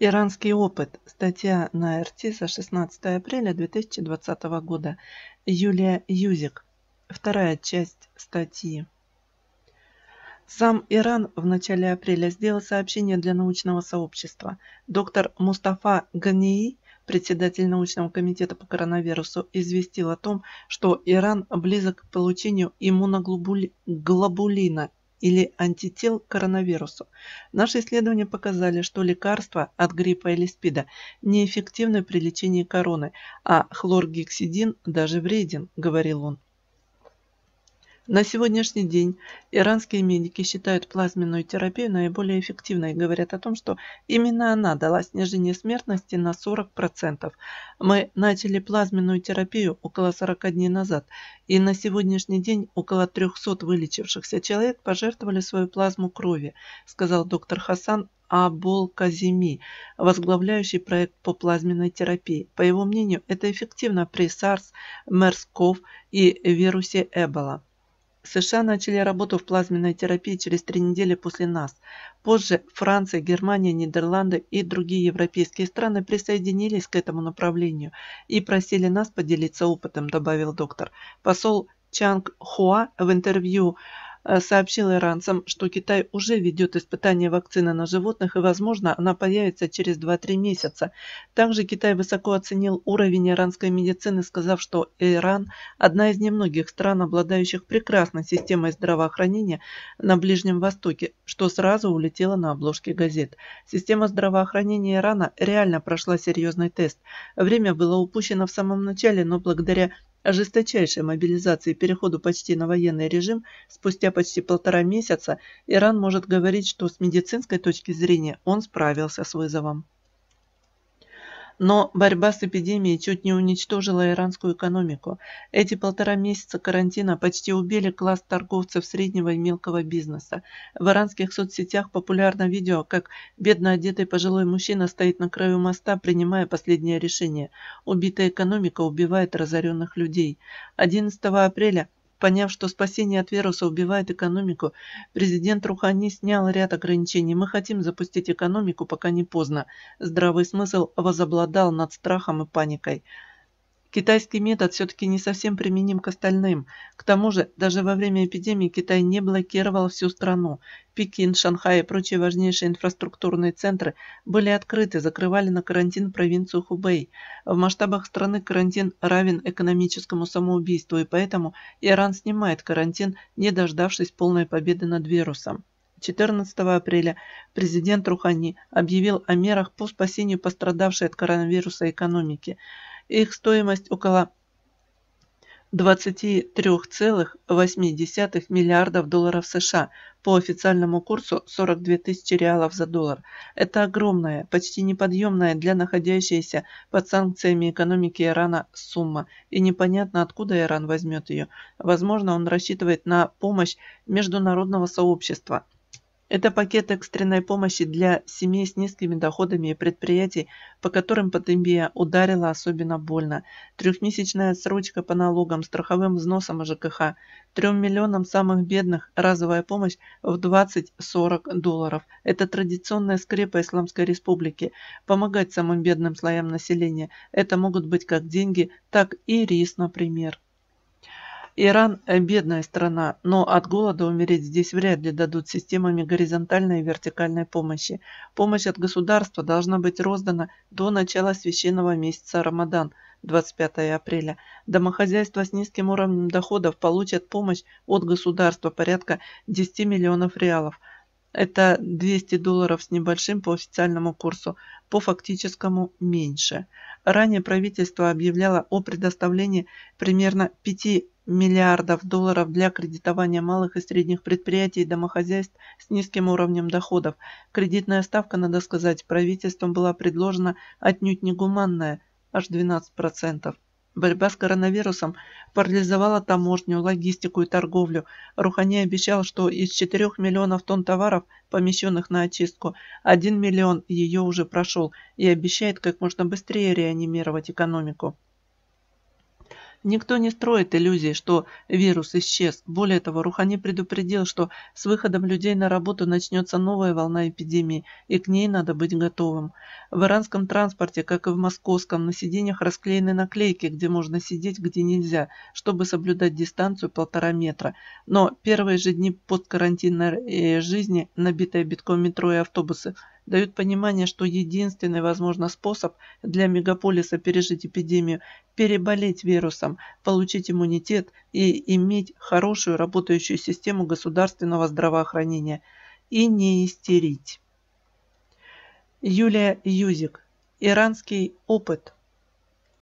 Иранский опыт. Статья на РТ за 16 апреля 2020 года. Юлия Юзик. Вторая часть статьи. Сам Иран в начале апреля сделал сообщение для научного сообщества. Доктор Мустафа Ганеи, председатель научного комитета по коронавирусу, известил о том, что Иран близок к получению иммуноглобулина или антител к коронавирусу. Наши исследования показали, что лекарства от гриппа или спида неэффективны при лечении короны, а хлоргексидин даже вреден, говорил он. На сегодняшний день иранские медики считают плазменную терапию наиболее эффективной и говорят о том, что именно она дала снижение смертности на 40%. Мы начали плазменную терапию около 40 дней назад, и на сегодняшний день около 300 вылечившихся человек пожертвовали свою плазму крови, сказал доктор Хасан Абол Казими, возглавляющий проект по плазменной терапии. По его мнению, это эффективно при SARS, MERS-CoV и вирусе Эбола. США начали работу в плазменной терапии через три недели после нас. Позже Франция, Германия, Нидерланды и другие европейские страны присоединились к этому направлению и просили нас поделиться опытом, добавил доктор. Посол Чанг Хуа в интервью Э, сообщил иранцам, что Китай уже ведет испытания вакцины на животных и, возможно, она появится через 2-3 месяца. Также Китай высоко оценил уровень иранской медицины, сказав, что Иран – одна из немногих стран, обладающих прекрасной системой здравоохранения на Ближнем Востоке, что сразу улетело на обложке газет. Система здравоохранения Ирана реально прошла серьезный тест. Время было упущено в самом начале, но благодаря о жесточайшей мобилизации и переходу почти на военный режим спустя почти полтора месяца Иран может говорить, что с медицинской точки зрения он справился с вызовом. Но борьба с эпидемией чуть не уничтожила иранскую экономику. Эти полтора месяца карантина почти убили класс торговцев среднего и мелкого бизнеса. В иранских соцсетях популярно видео, как бедно одетый пожилой мужчина стоит на краю моста, принимая последнее решение. Убитая экономика убивает разоренных людей. 11 апреля Поняв, что спасение от вируса убивает экономику, президент Рухани снял ряд ограничений. Мы хотим запустить экономику, пока не поздно. Здравый смысл возобладал над страхом и паникой. Китайский метод все-таки не совсем применим к остальным. К тому же, даже во время эпидемии Китай не блокировал всю страну. Пекин, Шанхай и прочие важнейшие инфраструктурные центры были открыты, закрывали на карантин провинцию Хубэй. В масштабах страны карантин равен экономическому самоубийству, и поэтому Иран снимает карантин, не дождавшись полной победы над вирусом. 14 апреля президент Рухани объявил о мерах по спасению пострадавшей от коронавируса экономики – их стоимость около 23,8 миллиардов долларов США по официальному курсу 42 тысячи реалов за доллар. Это огромная, почти неподъемная для находящейся под санкциями экономики Ирана сумма, и непонятно откуда Иран возьмет ее. Возможно, он рассчитывает на помощь международного сообщества – это пакет экстренной помощи для семей с низкими доходами и предприятий, по которым пандемия ударила особенно больно. Трехмесячная отсрочка по налогам, страховым взносам и ЖКХ. Трем миллионам самых бедных разовая помощь в 20-40 долларов. Это традиционная скрепа Исламской Республики. Помогать самым бедным слоям населения. Это могут быть как деньги, так и рис, например. Иран – бедная страна, но от голода умереть здесь вряд ли дадут системами горизонтальной и вертикальной помощи. Помощь от государства должна быть роздана до начала священного месяца Рамадан – 25 апреля. Домохозяйства с низким уровнем доходов получат помощь от государства порядка 10 миллионов реалов. Это 200 долларов с небольшим по официальному курсу, по фактическому меньше. Ранее правительство объявляло о предоставлении примерно 5 миллиардов долларов для кредитования малых и средних предприятий и домохозяйств с низким уровнем доходов. Кредитная ставка, надо сказать, правительством была предложена отнюдь не гуманная, аж 12%. Борьба с коронавирусом парализовала таможню, логистику и торговлю. Рухани обещал, что из 4 миллионов тонн товаров, помещенных на очистку, 1 миллион ее уже прошел и обещает как можно быстрее реанимировать экономику. Никто не строит иллюзии, что вирус исчез. Более того, Рухани предупредил, что с выходом людей на работу начнется новая волна эпидемии, и к ней надо быть готовым. В иранском транспорте, как и в московском, на сиденьях расклеены наклейки, где можно сидеть, где нельзя, чтобы соблюдать дистанцию полтора метра. Но первые же дни посткарантинной жизни, набитые битком метро и автобусы – дают понимание, что единственный, возможный способ для мегаполиса пережить эпидемию – переболеть вирусом, получить иммунитет и иметь хорошую работающую систему государственного здравоохранения и не истерить. Юлия Юзик. Иранский опыт.